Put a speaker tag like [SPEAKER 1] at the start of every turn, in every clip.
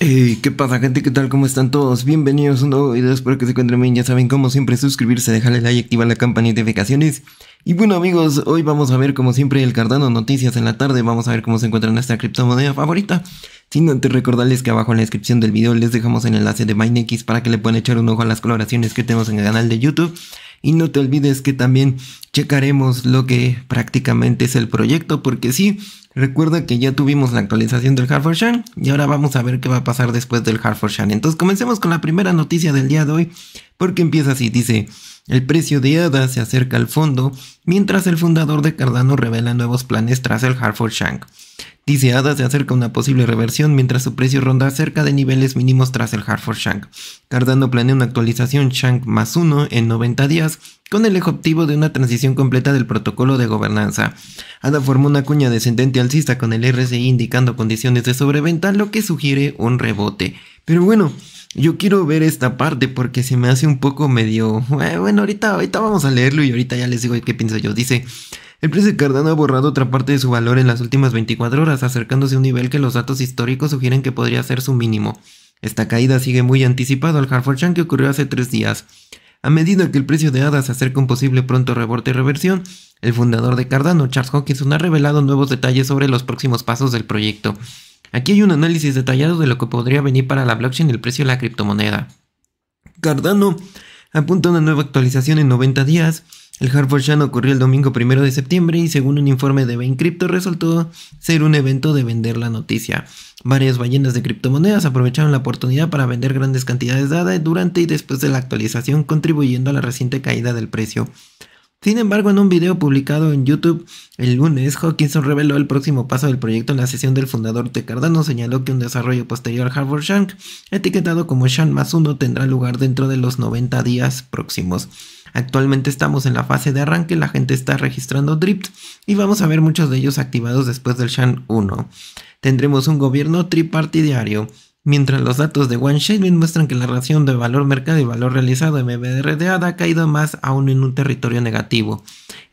[SPEAKER 1] Hey, ¿qué pasa gente? ¿Qué tal? ¿Cómo están todos? Bienvenidos a un nuevo video, espero que se encuentren bien, ya saben como siempre suscribirse, dejarle like, activar la campanita de notificaciones Y bueno amigos, hoy vamos a ver como siempre el Cardano Noticias en la tarde, vamos a ver cómo se encuentra nuestra criptomoneda favorita Sin antes recordarles que abajo en la descripción del video les dejamos el enlace de MineX para que le puedan echar un ojo a las coloraciones que tenemos en el canal de YouTube y no te olvides que también checaremos lo que prácticamente es el proyecto, porque sí, Recuerda que ya tuvimos la actualización del Shank y ahora vamos a ver qué va a pasar después del Shank. Entonces comencemos con la primera noticia del día de hoy porque empieza así, dice, el precio de ADA se acerca al fondo mientras el fundador de Cardano revela nuevos planes tras el Shank. Dice Ada se acerca una posible reversión mientras su precio ronda cerca de niveles mínimos tras el for Shank. Cardano planea una actualización Shank más 1 en 90 días con el objetivo de una transición completa del protocolo de gobernanza. ADA formó una cuña descendente alcista con el RSI indicando condiciones de sobreventa, lo que sugiere un rebote. Pero bueno, yo quiero ver esta parte porque se me hace un poco medio... bueno, ahorita, ahorita vamos a leerlo y ahorita ya les digo qué pienso yo. Dice... El precio de Cardano ha borrado otra parte de su valor en las últimas 24 horas, acercándose a un nivel que los datos históricos sugieren que podría ser su mínimo. Esta caída sigue muy anticipado al chan que ocurrió hace tres días. A medida que el precio de ADA se acerca a un posible pronto reborte y reversión, el fundador de Cardano, Charles Hawkinson, ha revelado nuevos detalles sobre los próximos pasos del proyecto. Aquí hay un análisis detallado de lo que podría venir para la blockchain el precio de la criptomoneda. Cardano apunta a una nueva actualización en 90 días el Shannon ocurrió el domingo 1 de septiembre y según un informe de Bain Crypto resultó ser un evento de vender la noticia. Varias ballenas de criptomonedas aprovecharon la oportunidad para vender grandes cantidades de ADA durante y después de la actualización contribuyendo a la reciente caída del precio. Sin embargo, en un video publicado en YouTube el lunes, Hawkinson reveló el próximo paso del proyecto en la sesión del fundador de Cardano, señaló que un desarrollo posterior a Harvard Shank, etiquetado como Shank más uno, tendrá lugar dentro de los 90 días próximos. Actualmente estamos en la fase de arranque, la gente está registrando drift y vamos a ver muchos de ellos activados después del Shank 1. Tendremos un gobierno tripartidario mientras los datos de OneShaven muestran que la relación de valor mercado y valor realizado MBRDA ha caído más aún en un territorio negativo.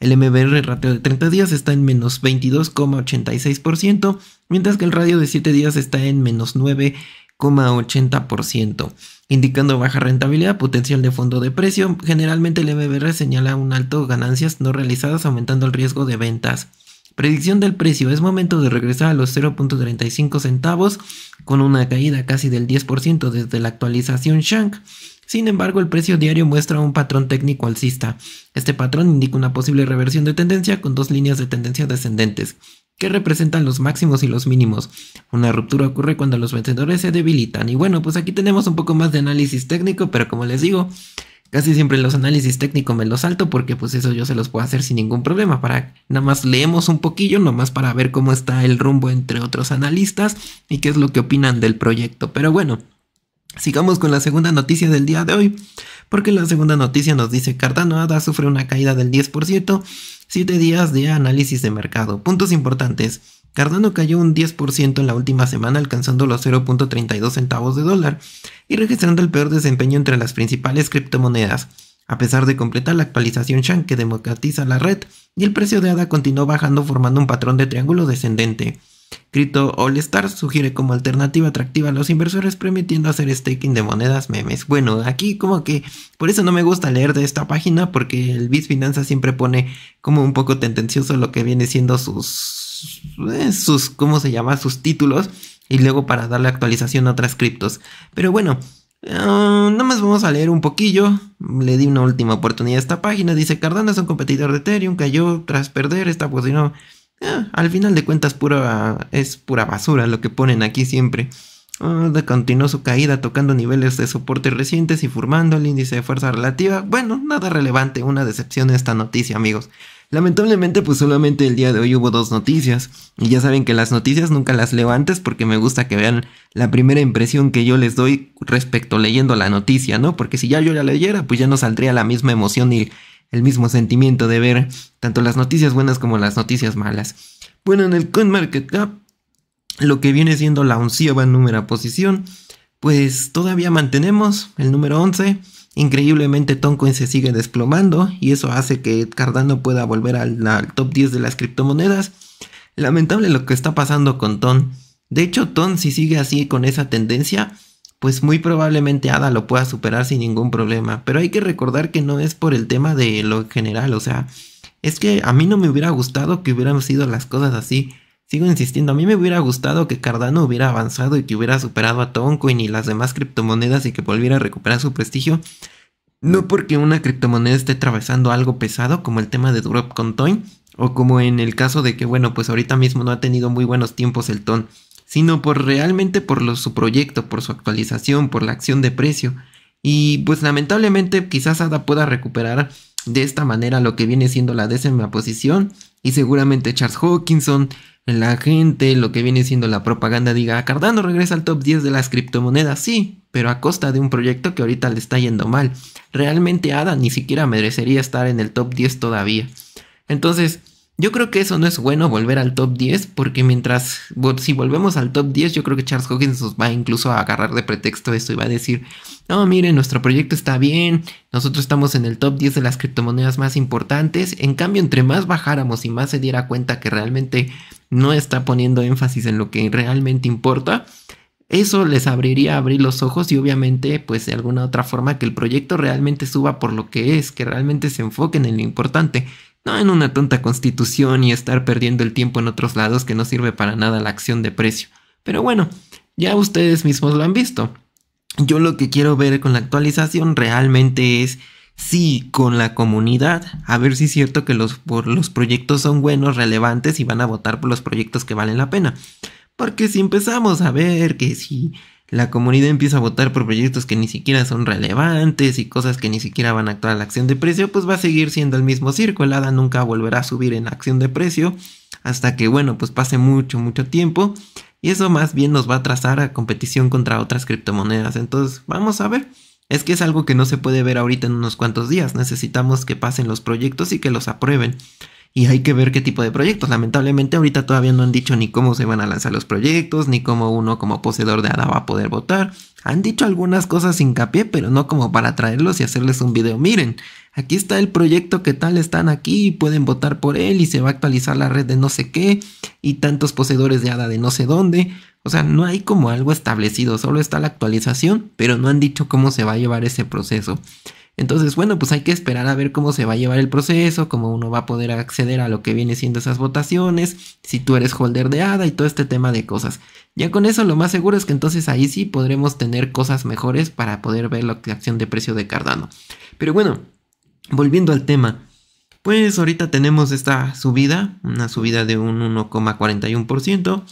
[SPEAKER 1] El MBR ratio de 30 días está en menos 22,86%, mientras que el radio de 7 días está en menos 9,80%, indicando baja rentabilidad, potencial de fondo de precio. Generalmente el MBR señala un alto ganancias no realizadas, aumentando el riesgo de ventas. Predicción del precio. Es momento de regresar a los 0.35 centavos con una caída casi del 10% desde la actualización Shank. Sin embargo, el precio diario muestra un patrón técnico alcista. Este patrón indica una posible reversión de tendencia con dos líneas de tendencia descendentes, que representan los máximos y los mínimos. Una ruptura ocurre cuando los vencedores se debilitan. Y bueno, pues aquí tenemos un poco más de análisis técnico, pero como les digo, Casi siempre los análisis técnicos me los salto porque pues eso yo se los puedo hacer sin ningún problema. Para nada más leemos un poquillo, nomás para ver cómo está el rumbo entre otros analistas y qué es lo que opinan del proyecto. Pero bueno, sigamos con la segunda noticia del día de hoy. Porque la segunda noticia nos dice Cardano sufre una caída del 10%, 7 días de análisis de mercado. Puntos importantes. Cardano cayó un 10% en la última semana alcanzando los 0.32 centavos de dólar y registrando el peor desempeño entre las principales criptomonedas, a pesar de completar la actualización shank que democratiza la red y el precio de ADA continuó bajando formando un patrón de triángulo descendente. Crypto All Stars sugiere como alternativa atractiva a los inversores permitiendo hacer staking de monedas memes. Bueno, aquí como que por eso no me gusta leer de esta página porque el Biz Finanza siempre pone como un poco tendencioso lo que viene siendo sus eh, sus ¿cómo se llama? sus títulos y luego para darle actualización a otras criptos. Pero bueno, ah, nada más vamos a leer un poquillo. Le di una última oportunidad a esta página. Dice Cardano es un competidor de Ethereum. Cayó tras perder esta posición Ah, al final de cuentas pura, es pura basura lo que ponen aquí siempre. Ah, continuó su caída tocando niveles de soporte recientes y formando el índice de fuerza relativa. Bueno, nada relevante, una decepción esta noticia, amigos. Lamentablemente, pues solamente el día de hoy hubo dos noticias. Y ya saben que las noticias nunca las leo antes porque me gusta que vean la primera impresión que yo les doy respecto leyendo la noticia, ¿no? Porque si ya yo la leyera, pues ya no saldría la misma emoción y el mismo sentimiento de ver tanto las noticias buenas como las noticias malas. Bueno, en el CoinMarketCap, lo que viene siendo la onceava número posición, pues todavía mantenemos el número 11. Increíblemente Toncoin se sigue desplomando y eso hace que Cardano pueda volver al, al top 10 de las criptomonedas. Lamentable lo que está pasando con Ton. De hecho, Ton si sigue así con esa tendencia, pues muy probablemente Ada lo pueda superar sin ningún problema. Pero hay que recordar que no es por el tema de lo general, o sea, es que a mí no me hubiera gustado que hubieran sido las cosas así. Sigo insistiendo, a mí me hubiera gustado que Cardano hubiera avanzado y que hubiera superado a Toncoin y las demás criptomonedas y que volviera a recuperar su prestigio. No porque una criptomoneda esté atravesando algo pesado como el tema de Drop Contoin o como en el caso de que, bueno, pues ahorita mismo no ha tenido muy buenos tiempos el TON sino por realmente por su proyecto, por su actualización, por la acción de precio. Y pues lamentablemente quizás Ada pueda recuperar de esta manera lo que viene siendo la décima posición y seguramente Charles Hawkinson, la gente, lo que viene siendo la propaganda diga ah, Cardano regresa al top 10 de las criptomonedas, sí, pero a costa de un proyecto que ahorita le está yendo mal. Realmente Ada ni siquiera merecería estar en el top 10 todavía. Entonces, yo creo que eso no es bueno volver al top 10 porque mientras si volvemos al top 10 yo creo que Charles Hawkins nos va incluso a agarrar de pretexto esto y va a decir, no, miren, nuestro proyecto está bien, nosotros estamos en el top 10 de las criptomonedas más importantes, en cambio entre más bajáramos y más se diera cuenta que realmente no está poniendo énfasis en lo que realmente importa, eso les abriría abrir los ojos y obviamente pues de alguna otra forma que el proyecto realmente suba por lo que es, que realmente se enfoquen... en lo importante, no en una tonta constitución y estar perdiendo el tiempo en otros lados que no sirve para nada la acción de precio. Pero bueno, ya ustedes mismos lo han visto. Yo lo que quiero ver con la actualización realmente es sí con la comunidad, a ver si es cierto que los, por los proyectos son buenos, relevantes y van a votar por los proyectos que valen la pena. Porque si empezamos a ver que si la comunidad empieza a votar por proyectos que ni siquiera son relevantes y cosas que ni siquiera van a actuar a la acción de precio, pues va a seguir siendo el mismo circo. El ADA nunca volverá a subir en acción de precio hasta que, bueno, pues pase mucho, mucho tiempo. Y eso más bien nos va a trazar a competición contra otras criptomonedas. Entonces, vamos a ver. Es que es algo que no se puede ver ahorita en unos cuantos días. Necesitamos que pasen los proyectos y que los aprueben y hay que ver qué tipo de proyectos. Lamentablemente ahorita todavía no han dicho ni cómo se van a lanzar los proyectos, ni cómo uno como poseedor de ADA va a poder votar. Han dicho algunas cosas hincapié, pero no como para traerlos y hacerles un video. Miren, aquí está el proyecto que tal están aquí, y pueden votar por él y se va a actualizar la red de no sé qué y tantos poseedores de ADA de no sé dónde. O sea, no hay como algo establecido, solo está la actualización, pero no han dicho cómo se va a llevar ese proceso. Entonces, bueno, pues hay que esperar a ver cómo se va a llevar el proceso, cómo uno va a poder acceder a lo que viene siendo esas votaciones, si tú eres holder de ADA y todo este tema de cosas. Ya con eso lo más seguro es que entonces ahí sí podremos tener cosas mejores para poder ver la acción de precio de Cardano. Pero bueno, volviendo al tema. Pues ahorita tenemos esta subida, una subida de un 1,41%.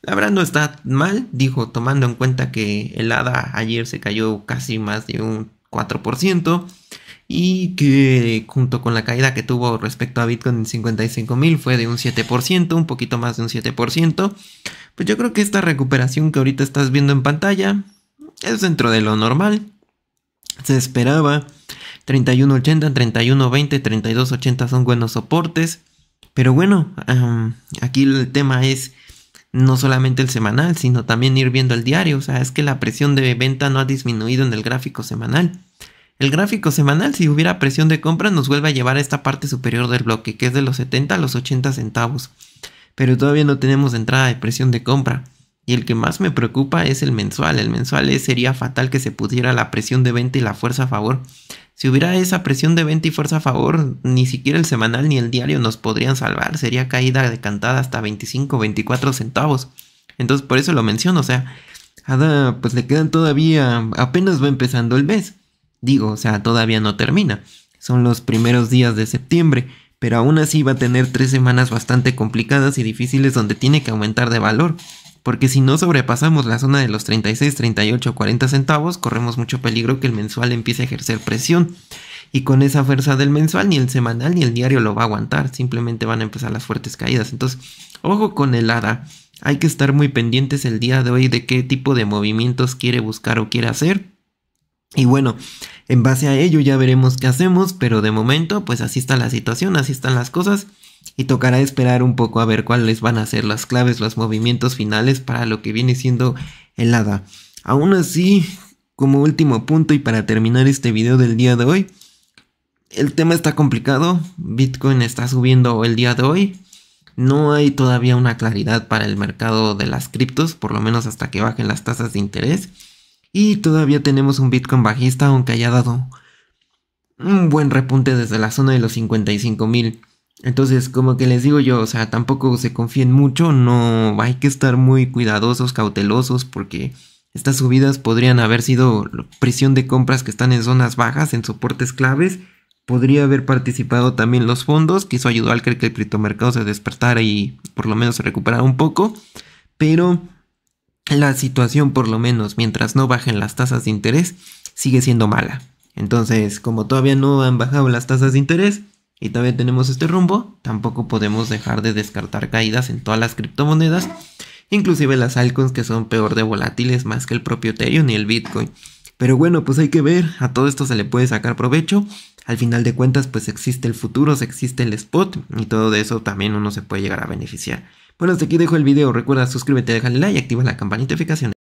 [SPEAKER 1] La verdad no está mal, dijo, tomando en cuenta que el ADA ayer se cayó casi más de un 4% y que junto con la caída que tuvo respecto a Bitcoin en 55.000 fue de un 7%, un poquito más de un 7%, pues yo creo que esta recuperación que ahorita estás viendo en pantalla es dentro de lo normal. Se esperaba 31.80, 31.20, 32.80 son buenos soportes, pero bueno, aquí el tema es no solamente el semanal, sino también ir viendo el diario. O sea, es que la presión de venta no ha disminuido en el gráfico semanal. El gráfico semanal, si hubiera presión de compra, nos vuelve a llevar a esta parte superior del bloque, que es de los 70 a los 80 centavos. Pero todavía no tenemos entrada de presión de compra. Y el que más me preocupa es el mensual. El mensual sería fatal que se pudiera la presión de venta y la fuerza a favor. Si hubiera esa presión de 20 y fuerza a favor, ni siquiera el semanal ni el diario nos podrían salvar. Sería caída decantada hasta 25, 24 centavos. Entonces por eso lo menciono. O sea, pues le quedan todavía, apenas va empezando el mes. Digo, o sea, todavía no termina. Son los primeros días de septiembre. Pero aún así va a tener tres semanas bastante complicadas y difíciles donde tiene que aumentar de valor porque si no sobrepasamos la zona de los 36, 38, 40 centavos, corremos mucho peligro que el mensual empiece a ejercer presión. Y con esa fuerza del mensual, ni el semanal ni el diario lo va a aguantar, simplemente van a empezar las fuertes caídas. Entonces, ojo con el ADA, hay que estar muy pendientes el día de hoy de qué tipo de movimientos quiere buscar o quiere hacer. Y bueno, en base a ello ya veremos qué hacemos, pero de momento, pues así está la situación, así están las cosas y tocará esperar un poco a ver cuáles van a ser las claves, los movimientos finales para lo que viene siendo el Aún así, como último punto y para terminar este video del día de hoy, el tema está complicado, Bitcoin está subiendo el día de hoy, no hay todavía una claridad para el mercado de las criptos, por lo menos hasta que bajen las tasas de interés, y todavía tenemos un Bitcoin bajista aunque haya dado un buen repunte desde la zona de los 55 mil. Entonces, como que les digo yo, o sea, tampoco se confíen mucho, no hay que estar muy cuidadosos, cautelosos, porque estas subidas podrían haber sido presión de compras que están en zonas bajas, en soportes claves. Podría haber participado también los fondos, que eso ayudó al que el criptomercado se despertara y por lo menos se recuperara un poco. Pero la situación, por lo menos, mientras no bajen las tasas de interés, sigue siendo mala. Entonces, como todavía no han bajado las tasas de interés, y todavía tenemos este rumbo, tampoco podemos dejar de descartar caídas en todas las criptomonedas, inclusive las altcoins que son peor de volátiles más que el propio Ethereum y el Bitcoin. Pero bueno, pues hay que ver, a todo esto se le puede sacar provecho. Al final de cuentas, pues existe el futuro, existe el spot y todo eso también uno se puede llegar a beneficiar. Bueno, hasta aquí dejo el video. Recuerda suscríbete, déjale like y activa la campanita de notificaciones.